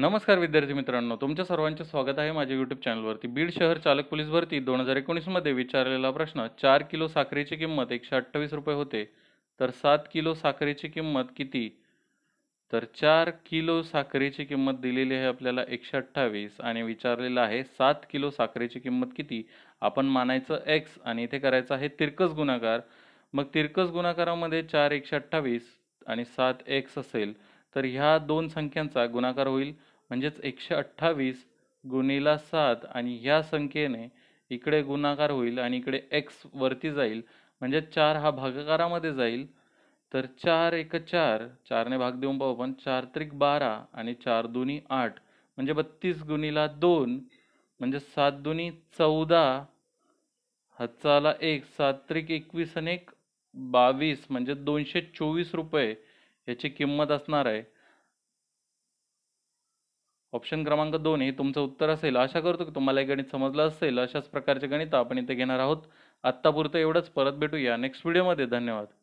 नमस्कार विद्यार्थी मित्रांनो तुमच्या सर्वांचे स्वागत आहे माझ्या यूट्यूब चॅनलवरती बीड शहर चालक पोलीस भरती दोन हजार एकोणीसमध्ये विचारलेला प्रश्न चार किलो साखरेची किंमत एकशे अठ्ठावीस रुपये होते तर सात किलो साखरेची किंमत किती तर चार किलो साखरेची किंमत दिलेली आहे आपल्याला एकशे अठ्ठावीस आणि विचारलेलं आहे सात किलो साखरेची किंमत किती आपण मानायचं एक्स आणि इथे करायचं आहे तिरकस गुणाकार मग तिरकस गुणाकारामध्ये चार एकशे अठ्ठावीस आणि सात एक्स असेल तर ह्या दोन संख्यांचा गुणाकार होईल म्हणजेच एकशे अठ्ठावीस गुणीला सात आणि ह्या संख्येने इकडे गुणाकार होईल आणि इकडे एक्स वरती जाईल म्हणजे चार हा भागाकारामध्ये जाईल तर चार एक चार चारने भाग देऊन पाहू आपण चार त्रिक बारा आणि चार दोन्ही आठ म्हणजे बत्तीस गुणीला दोन म्हणजे सात दुनी चौदा हाताला एक सात त्रिक एकवीस आणि एक बावीस म्हणजे दोनशे चोवीस रुपये याची किंमत असणार आहे ऑप्शन क्रमांक दोन हे तुमचं उत्तर असेल आशा करतो की तुम्हाला हे गणित समजलं असेल अशाच प्रकारचे गणित आपण इथे घेणार आहोत आत्तापुरतं एवढंच परत भेटूया नेक्स्ट व्हिडिओमध्ये धन्यवाद